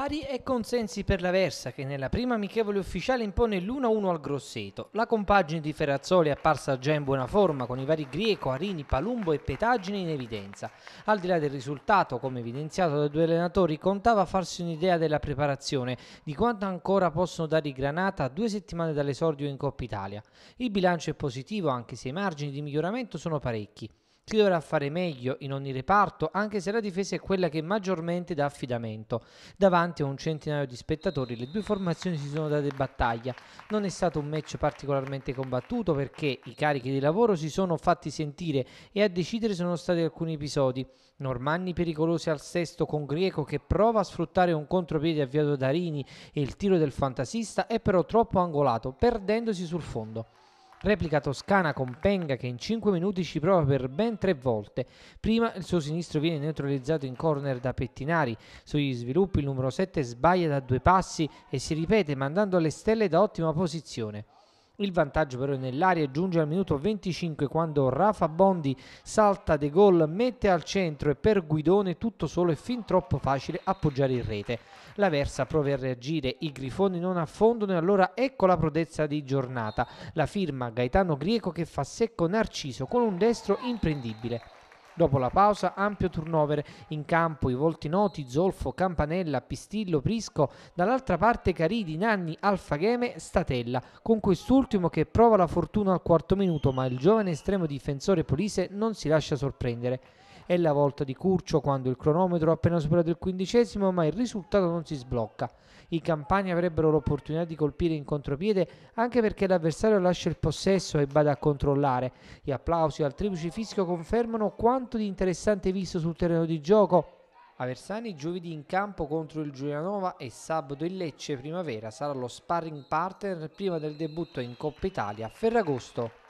Pari e consensi per la Versa che nella prima amichevole ufficiale impone l'1-1 al Grosseto. La compagine di Ferrazzoli è apparsa già in buona forma con i vari Grieco, Arini, Palumbo e Petagine in evidenza. Al di là del risultato, come evidenziato dai due allenatori, contava farsi un'idea della preparazione, di quanto ancora possono dare i Granata a due settimane dall'esordio in Coppa Italia. Il bilancio è positivo anche se i margini di miglioramento sono parecchi chi dovrà fare meglio in ogni reparto, anche se la difesa è quella che maggiormente dà affidamento. Davanti a un centinaio di spettatori le due formazioni si sono date battaglia. Non è stato un match particolarmente combattuto perché i carichi di lavoro si sono fatti sentire e a decidere sono stati alcuni episodi. Normanni pericolosi al sesto con Grieco che prova a sfruttare un contropiede avviato da Rini e il tiro del fantasista è però troppo angolato, perdendosi sul fondo. Replica toscana con Penga che in 5 minuti ci prova per ben 3 volte. Prima il suo sinistro viene neutralizzato in corner da Pettinari. Sugli sviluppi il numero 7 sbaglia da due passi e si ripete mandando alle stelle da ottima posizione. Il vantaggio però è nell'aria e giunge al minuto 25 quando Rafa Bondi salta De Gol, mette al centro e per Guidone tutto solo è fin troppo facile appoggiare in rete. La Versa prova a reagire, i grifoni non affondano e allora ecco la prodezza di giornata. La firma Gaetano Grieco che fa secco Narciso con un destro imprendibile. Dopo la pausa, ampio turnover. In campo i volti noti, Zolfo, Campanella, Pistillo, Prisco. Dall'altra parte Caridi, Nanni, Alfageme, Statella. Con quest'ultimo che prova la fortuna al quarto minuto, ma il giovane estremo difensore Polise non si lascia sorprendere. È la volta di Curcio quando il cronometro ha appena superato il quindicesimo ma il risultato non si sblocca. I campani avrebbero l'opportunità di colpire in contropiede anche perché l'avversario lascia il possesso e bada a controllare. Gli applausi al triplice fischio confermano quanto di interessante visto sul terreno di gioco. Aversani giovedì in campo contro il Giulianova e sabato il Lecce Primavera sarà lo sparring partner prima del debutto in Coppa Italia a Ferragosto.